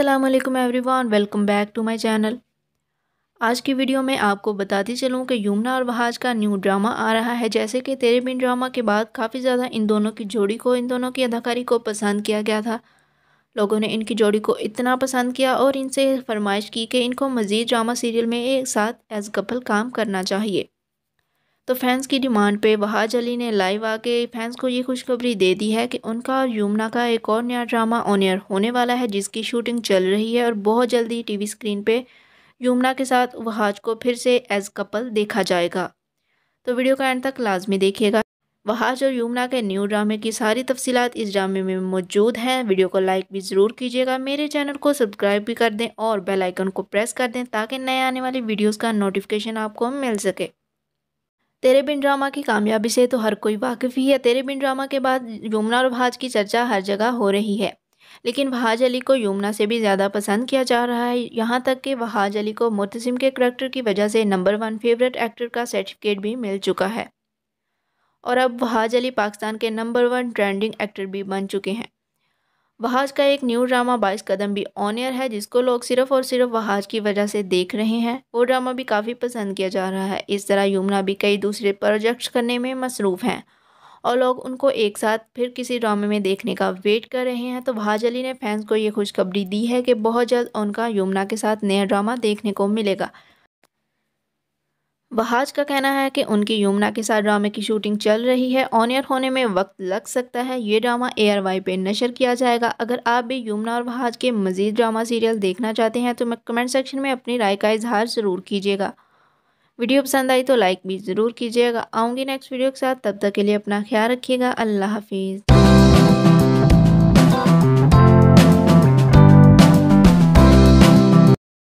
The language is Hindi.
Aslam everyone welcome back to my channel आज की वीडियो में आपको बताती चलूँ कि यमुना और बहाज का न्यू ड्रामा आ रहा है जैसे कि तेरे बिन ड्रामा के बाद काफ़ी ज़्यादा इन दोनों की जोड़ी को इन दोनों की अदाकारी को पसंद किया गया था लोगों ने इनकी जोड़ी को इतना पसंद किया और इनसे फरमाइश की कि इनको मज़ीद ड्रामा सीरियल में एक साथ एज कपल काम करना चाहिए तो फैंस की डिमांड पे वहाज अली ने लाइव आके फैंस को ये खुशखबरी दे दी है कि उनका और यमुना का एक और नया ड्रामा ऑन एयर होने वाला है जिसकी शूटिंग चल रही है और बहुत जल्दी टीवी स्क्रीन पे यमुना के साथ वहाज को फिर से एज कपल देखा जाएगा तो वीडियो का एंड तक लाजमी देखिएगा वहाज और यमुना के न्यू ड्रामे की सारी तफसीत इस ड्रामे में मौजूद हैं वीडियो को लाइक भी ज़रूर कीजिएगा मेरे चैनल को सब्सक्राइब भी कर दें और बेलाइकन को प्रेस कर दें ताकि नए आने वाली वीडियोज़ का नोटिफिकेशन आपको मिल सके तेरे बिन ड्रामा की कामयाबी से तो हर कोई वाकिफ ही है तेरे बिन ड्रामा के बाद यमुना और भाज की चर्चा हर जगह हो रही है लेकिन वहाज अली को यमुना से भी ज़्यादा पसंद किया जा रहा है यहाँ तक कि वहाज अली को मुतसिम के करैक्टर की वजह से नंबर वन फेवरेट एक्टर का सर्टिफिकेट भी मिल चुका है और अब वहाज अली पाकिस्तान के नंबर वन ट्रेंडिंग एक्टर भी बन चुके हैं वहाज का एक न्यू ड्रामा बाईस कदम भी ऑन एयर है जिसको लोग सिर्फ और सिर्फ वहाज की वजह से देख रहे हैं वो ड्रामा भी काफ़ी पसंद किया जा रहा है इस तरह यमुना भी कई दूसरे प्रोजेक्ट्स करने में मसरूफ़ हैं और लोग उनको एक साथ फिर किसी ड्रामे में देखने का वेट कर रहे हैं तो वहाज अली ने फैंस को ये खुशखबरी दी है कि बहुत जल्द उनका यमुना के साथ नया ड्रामा देखने को मिलेगा बहाज का कहना है कि उनकी यमुना के साथ ड्रामे की शूटिंग चल रही है ऑन एयर होने में वक्त लग सकता है ये ड्रामा ए आर वाई पे नशर किया जाएगा अगर आप भी यमुना और बहाज के मजीद ड्रामा सीरियल देखना चाहते हैं तो मैं कमेंट सेक्शन में अपनी राय का इजहार ज़रूर कीजिएगा वीडियो पसंद आई तो लाइक भी ज़रूर कीजिएगा आऊँगी नेक्स्ट वीडियो के साथ तब तक के लिए अपना ख्याल रखिएगा अल्लाह हाफिज़